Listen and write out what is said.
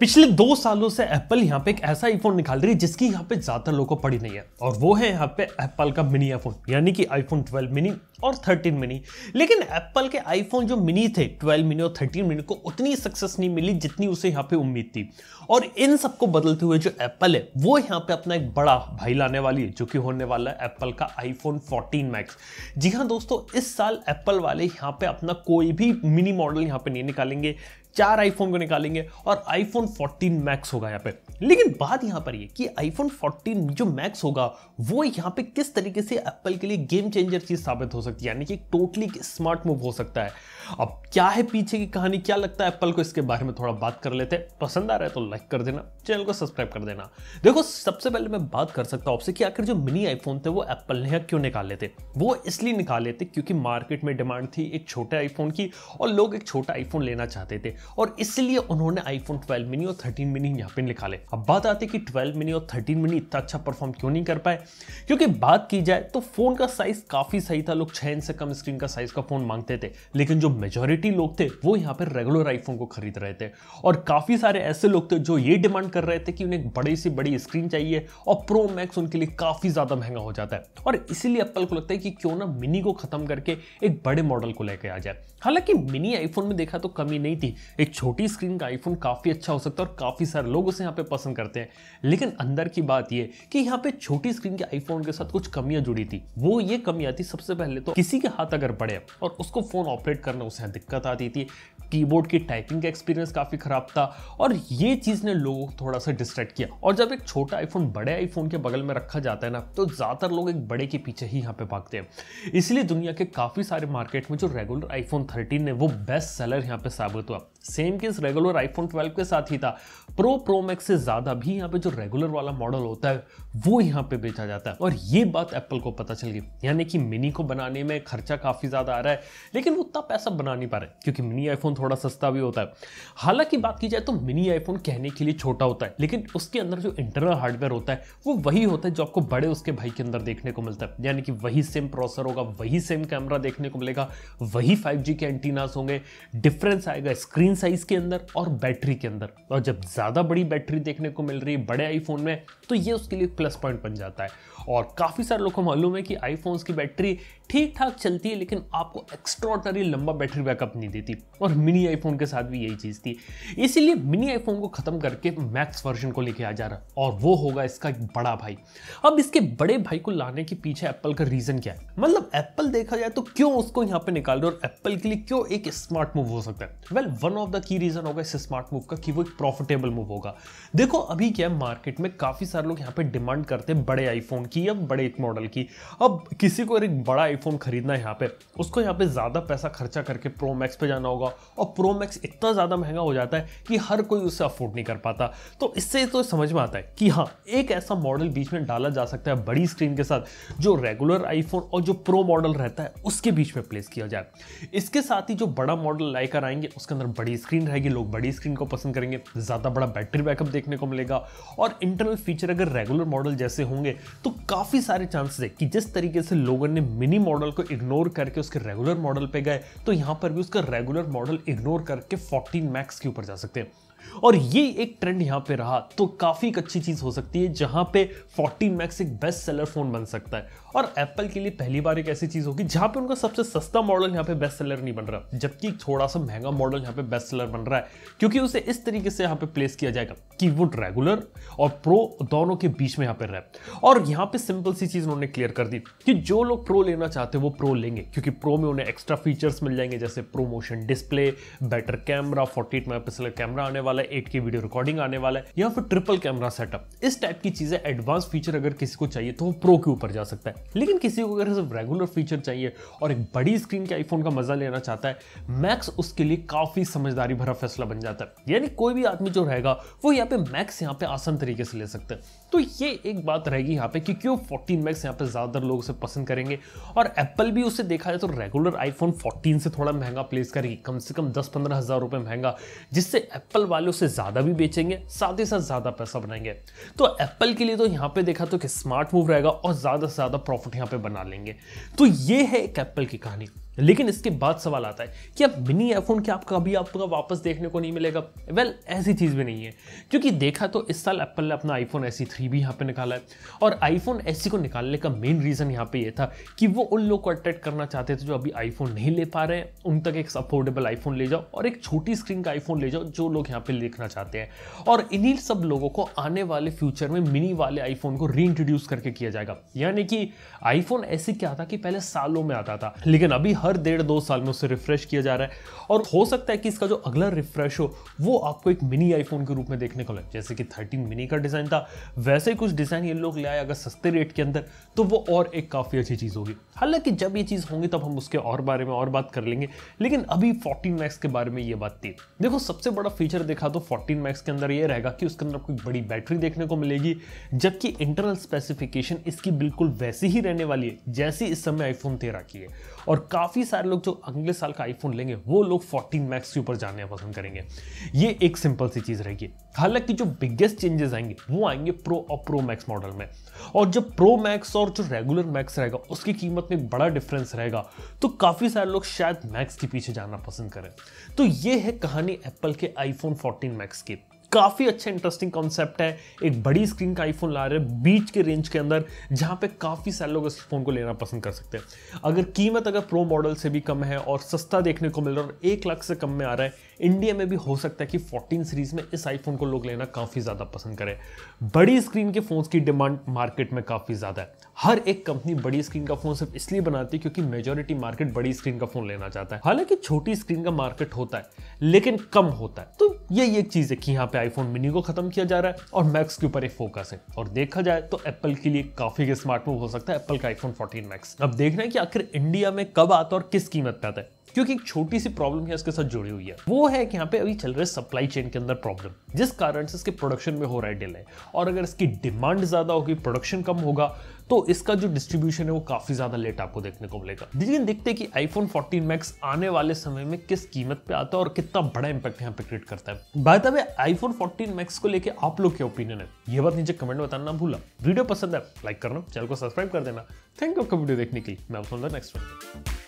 पिछले दो सालों से एप्पल यहाँ पे एक ऐसा आईफोन निकाल रही है जिसकी यहाँ पे ज्यादा लोगों को पड़ी नहीं है और वो है यहाँ पे एप्पल का मिनी आईफोन यानी कि आईफोन 12 मिनी और 13 मिनी लेकिन एप्पल के आईफोन जो मिनी थे 12 मिनी और 13 मिनी को उतनी सक्सेस नहीं मिली जितनी उसे यहाँ पे उम्मीद थी और इन सबको बदलते हुए जो एप्पल है वो यहाँ पे अपना एक बड़ा भाई लाने वाली है जो कि होने वाला है एप्पल का आईफोन 14 मैक्स जी हाँ दोस्तों इस साल एप्पल वाले यहाँ पे अपना कोई भी मिनी मॉडल यहाँ पे नहीं निकालेंगे चार आईफोन को निकालेंगे और आईफोन 14 मैक्स होगा यहाँ पे लेकिन बात यहाँ पर ये कि आईफोन 14 जो मैक्स होगा वो यहाँ पे किस तरीके से एप्पल के लिए गेम चेंजर चीज़ साबित हो सकती है यानी कि टोटली स्मार्ट मूव हो सकता है अब क्या है पीछे की कहानी क्या लगता है एप्पल को इसके बारे में थोड़ा बात कर लेते हैं पसंद आ रहा है तो लाइक कर देना चैनल को सब्सक्राइब कर देना देखो सबसे पहले मैं बात कर सकता हूँ आपसे कि आखिर जो मिनी आईफोन थे वो एप्पल ने क्यों निकाल लेते वो इसलिए निकाल लेते क्योंकि मार्केट में डिमांड थी एक छोटे आईफोन की और लोग एक छोटा आईफोन लेना चाहते थे और इसलिए उन्होंने आईफोन 12 मिनी और 13 मिनी यहाँ पे निकाले अब बात आती है कि 12 मिनी और 13 मिनी इतना अच्छा परफॉर्म क्यों नहीं कर पाए क्योंकि बात की जाए तो फ़ोन का साइज़ काफ़ी सही था लोग छह इंच से कम स्क्रीन का साइज़ का फ़ोन मांगते थे लेकिन जो मेजोरिटी लोग थे वो यहाँ पर रेगुलर आईफोन को खरीद रहे थे और काफ़ी सारे ऐसे लोग थे जो ये डिमांड कर रहे थे कि उन्हें बड़ी से बड़ी स्क्रीन चाहिए और प्रो मैक्स उनके लिए काफ़ी ज़्यादा महंगा हो जाता है और इसीलिए एप्पल को लगता है कि क्यों ना मिनी को ख़त्म करके एक बड़े मॉडल को लेकर आ जाए हालांकि मिनी आईफोन में देखा तो कमी नहीं थी एक छोटी स्क्रीन का आईफोन काफ़ी अच्छा हो सकता है और काफ़ी सारे लोग उसे यहाँ पे पसंद करते हैं लेकिन अंदर की बात ये कि यहाँ पे छोटी स्क्रीन के आईफोन के साथ कुछ कमियाँ जुड़ी थी वो ये कमियाँ थी सबसे पहले तो किसी के हाथ अगर पड़े और उसको फ़ोन ऑपरेट करना उसे दिक्कत आती थी कीबोर्ड की टाइपिंग का एक्सपीरियंस काफ़ी ख़राब था और ये चीज़ ने लोगों को थोड़ा सा डिस्ट्रैक्ट किया और जब एक छोटा आईफोन बड़े आईफोन के बगल में रखा जाता है ना तो ज़्यादातर लोग एक बड़े के पीछे ही यहाँ पे भागते हैं इसलिए दुनिया के काफ़ी सारे मार्केट में जो रेगुलर आईफोन थर्टीन है वो बेस्ट सेलर यहाँ पे साबित हुआ सेम केस रेगुलर आईफोन 12 के साथ ही था प्रो प्रो मैक्स से ज़्यादा भी यहाँ पे जो रेगुलर वाला मॉडल होता है वो यहाँ पे बेचा जाता है और ये बात एप्पल को पता चल गई यानी कि मिनी को बनाने में खर्चा काफ़ी ज़्यादा आ रहा है लेकिन उतना पैसा बना नहीं पा रहे क्योंकि मिनी आईफोन थोड़ा सस्ता भी होता है हालांकि बात की जाए तो मिनी आईफोन कहने के लिए छोटा होता है लेकिन उसके अंदर जो इंटरनल हार्डवेयर होता है वो वही होता है जो आपको बड़े उसके भाई के अंदर देखने को मिलता है यानी कि वही सेम प्रोसेसर होगा वही सेम कैमरा देखने को मिलेगा वही फाइव के एंटीनास होंगे डिफरेंस आएगा स्क्रीन साइज के अंदर और बैटरी के अंदर और जब ज़्यादा बड़ी बैटरी देखने को मिल रही है बड़े आईफोन में तो ये उसके लिए प्लस पॉइंट बन जाता है और काफ़ी सारे लोगों को मालूम है कि आईफोन्स की बैटरी ठीक ठाक चलती है लेकिन आपको एक्स्ट्रॉडनरी लंबा बैटरी बैकअप नहीं देती और मिनी आईफोन के साथ भी यही चीज़ थी इसीलिए मिनी आईफोन को ख़त्म करके मैक्स वर्जन को लेके आ जा रहा और वो होगा इसका एक बड़ा भाई अब इसके बड़े भाई को लाने के पीछे एप्पल का रीज़न क्या है मतलब एप्पल देखा जाए तो क्यों उसको यहाँ पर निकाल रहे और एप्पल के लिए क्यों एक स्मार्ट मूव हो सकता है well one of the key reason होगा इस स्मार्ट मूव का कि वो एक प्रॉफिटेबल मूव होगा देखो अभी क्या मार्केट में काफ़ी सारे लोग यहाँ पर डिमांड डिमांड करते हैं बड़े आईफोन की या बड़े एक मॉडल की अब किसी को एक बड़ा आईफोन खरीदना है यहाँ पे उसको यहाँ पे ज़्यादा पैसा खर्चा करके प्रो मैक्स पे जाना होगा और प्रो मैक्स इतना ज़्यादा महंगा हो जाता है कि हर कोई उसे अफोर्ड नहीं कर पाता तो इससे तो समझ में आता है कि हाँ एक ऐसा मॉडल बीच में डाला जा सकता है बड़ी स्क्रीन के साथ जो रेगुलर आईफोन और जो प्रो मॉडल रहता है उसके बीच में प्लेस किया जाए इसके साथ ही जो बड़ा मॉडल लाइकर आएंगे उसके अंदर बड़ी स्क्रीन रहेगी लोग बड़ी स्क्रीन को पसंद करेंगे ज़्यादा बड़ा बैटरी बैकअप देखने को मिलेगा और इंटरनल फीचर अगर रेगुलर मॉडल मॉडल जैसे होंगे तो काफ़ी सारे चांसेस है कि जिस तरीके से लोगों ने मिनी मॉडल को इग्नोर करके उसके रेगुलर मॉडल पे गए तो यहां पर भी उसका रेगुलर मॉडल इग्नोर करके 14 मैक्स के ऊपर जा सकते हैं और ये एक ट्रेंड यहाँ पे रहा तो काफ़ी एक अच्छी चीज़ हो सकती है जहाँ पे 40 मैक्स एक बेस्ट सेलर फ़ोन बन सकता है और एप्पल के लिए पहली बार एक ऐसी चीज़ होगी जहाँ पे उनका सबसे सस्ता मॉडल यहाँ पे बेस्ट सेलर नहीं बन रहा जबकि एक थोड़ा सा महंगा मॉडल यहाँ पे बेस्ट सेलर बन रहा है क्योंकि उसे इस तरीके से यहाँ पे प्लेस किया जाएगा कि वो रेगुलर और प्रो दोनों के बीच में यहाँ पर रहे और यहाँ पर सिंपल सी चीज़ उन्होंने क्लियर कर दी कि जो लोग प्रो लेना चाहते हैं वो प्रो लेंगे क्योंकि प्रो में उन्हें एक्स्ट्रा फीचर्स मिल जाएंगे जैसे ProMotion display better camera forty eight camera आने वाला है एट वीडियो रिकॉर्डिंग आने वाला है या फिर ट्रिपल कैमरा सेटअप इस टाइप की चीजें एडवांस फीचर अगर किसी को चाहिए तो वो प्रो के ऊपर जा सकता है लेकिन किसी को अगर सिर्फ रेगुलर फीचर चाहिए और एक बड़ी स्क्रीन के आईफोन का मजा लेना चाहता है मैक्स उसके लिए काफी समझदारी भरा फैसला बन जाता है यानी कोई भी आदमी जो रहेगा वो यहाँ पे मैक्स यहाँ पे आसान तरीके से ले सकते हैं तो ये एक बात रहेगी यहाँ पे कि क्यों फोर्टीन मैक्स यहाँ पे ज्यादातर लोग उसे पसंद करेंगे और एप्पल भी उसे देखा जाए तो रेगुलर आईफोन फोर्टीन से थोड़ा महंगा प्लेस करेगी कम से कम दस पंद्रह हजार रुपए महंगा जिससे एप्पल वालों से ज़्यादा भी बेचेंगे साथ ही साथ ज़्यादा पैसा बनाएंगे तो एप्पल के लिए तो यहाँ पे देखा तो कि स्मार्ट मूव रहेगा और ज़्यादा से ज़्यादा प्रॉफिट यहाँ पे बना लेंगे तो ये है एक एप्पल की कहानी लेकिन इसके बाद सवाल आता है कि अब मिनी आईफोन क्या आपका कभी आपका वापस देखने को नहीं मिलेगा वेल well, ऐसी चीज़ भी नहीं है क्योंकि देखा तो इस साल एप्पल ने अपना आईफोन एस थ्री भी यहाँ पे निकाला है और आईफोन एस e को निकालने का मेन रीज़न यहाँ पे ये यह था कि वो उन लोग को अट्रैक्ट करना चाहते थे जो अभी आईफोन नहीं ले पा रहे हैं उन तक एक अफोर्डेबल आईफोन ले जाओ और एक छोटी स्क्रीन का आईफोन ले जाओ जो लोग यहाँ पर देखना चाहते हैं और इन्हीं सब लोगों को आने वाले फ्यूचर में मिनी वाले आईफोन को री करके किया जाएगा यानी कि आईफोन ऐसी क्या था कि पहले सालों में आता था लेकिन अभी हर डेढ़ दो साल में उसे रिफ्रेश किया जा रहा है और हो सकता है कि इसका जो अगला रिफ्रेश हो वो आपको एक मिनी आईफोन के रूप में देखने को लगे जैसे कि थर्टीन मिनी का डिज़ाइन था वैसे ही कुछ डिज़ाइन ये लोग ले आए अगर सस्ते रेट के अंदर तो वो और एक काफ़ी अच्छी चीज़ होगी हालांकि जब ये चीज़ होंगी तब हम उसके और बारे में और बात कर लेंगे लेकिन अभी फोर्टीन मैक्स के बारे में ये बात थी देखो सबसे बड़ा फीचर देखा तो फोर्टीन मैक्स के अंदर ये रहेगा कि उसके अंदर आपको एक बड़ी बैटरी देखने को मिलेगी जबकि इंटरनल स्पेसिफिकेशन इसकी बिल्कुल वैसी ही रहने वाली है जैसी इस समय आईफोन तेरह की है और काफ़ी काफ़ी सारे लोग जो अगले साल का आईफोन लेंगे वो लोग 14 मैक्स के ऊपर जाने पसंद करेंगे ये एक सिंपल सी चीज़ रहेगी हालांकि जो बिगेस्ट चेंजेस आएंगे वो आएंगे प्रो और प्रो मैक्स मॉडल में और जब प्रो मैक्स और जो रेगुलर मैक्स रहेगा उसकी कीमत में बड़ा डिफरेंस रहेगा तो काफ़ी सारे लोग शायद मैक्स के पीछे जाना पसंद करें तो ये है कहानी एप्पल के आईफोन फोर्टीन मैक्स की काफ़ी अच्छा इंटरेस्टिंग कॉन्सेप्ट है एक बड़ी स्क्रीन का आईफोन ला रहे बीच के रेंज के अंदर जहां पे काफ़ी सारे लोग इस फ़ोन को लेना पसंद कर सकते हैं अगर कीमत अगर प्रो मॉडल से भी कम है और सस्ता देखने को मिल रहा है और एक लाख से कम में आ रहा है इंडिया में भी हो सकता है कि 14 सीरीज़ में इस आईफोन को लोग लेना काफ़ी ज़्यादा पसंद करें बड़ी स्क्रीन के फ़ोन्स की डिमांड मार्केट में काफ़ी ज़्यादा है हर एक कंपनी बड़ी स्क्रीन का फ़ोन सिर्फ इसलिए बनाती है क्योंकि मेजोरिटी मार्केट बड़ी स्क्रीन का फ़ोन लेना चाहता है हालांकि छोटी स्क्रीन का मार्केट होता है लेकिन कम होता है तो यही एक चीज़ है कि यहाँ पे आईफोन मिनी को खत्म किया जा रहा है और मैक्स के ऊपर एक फोकस है और देखा जाए तो एप्पल के लिए काफी स्मार्ट मूव हो सकता है एप्पल का आईफोन 14 मैक्स अब देख रहे हैं कि आखिर इंडिया में कब आता है और किस कीमत पे आता है क्योंकि एक छोटी सी प्रॉब्लम है इसके साथ जुड़ी हुई है वो है कि यहाँ पे अभी चल रहे सप्लाई चेन के अंदर प्रॉब्लम जिस कारण से इसके प्रोडक्शन में हो रहा है डिले और अगर इसकी डिमांड ज़्यादा होगी प्रोडक्शन कम होगा तो इसका जो डिस्ट्रीब्यूशन है वो काफ़ी ज़्यादा लेट आपको देखने को मिलेगा लेकिन देखते हैं कि आईफोन 14 मैक्स आने वाले समय में किस कीमत पे आता है और कितना बड़ा इंपैक्ट यहाँ पे क्रिएट करता है बात अब वे आईफोन 14 मैक्स को लेके आप लोग क्या ओपिनियन है ये बात नीचे कमेंट में बताना भूला वीडियो पसंद है लाइक करना चैनल को सब्सक्राइब कर देना थैंक यू आपका वीडियो देखने के लिए मैं नेक्स्ट वन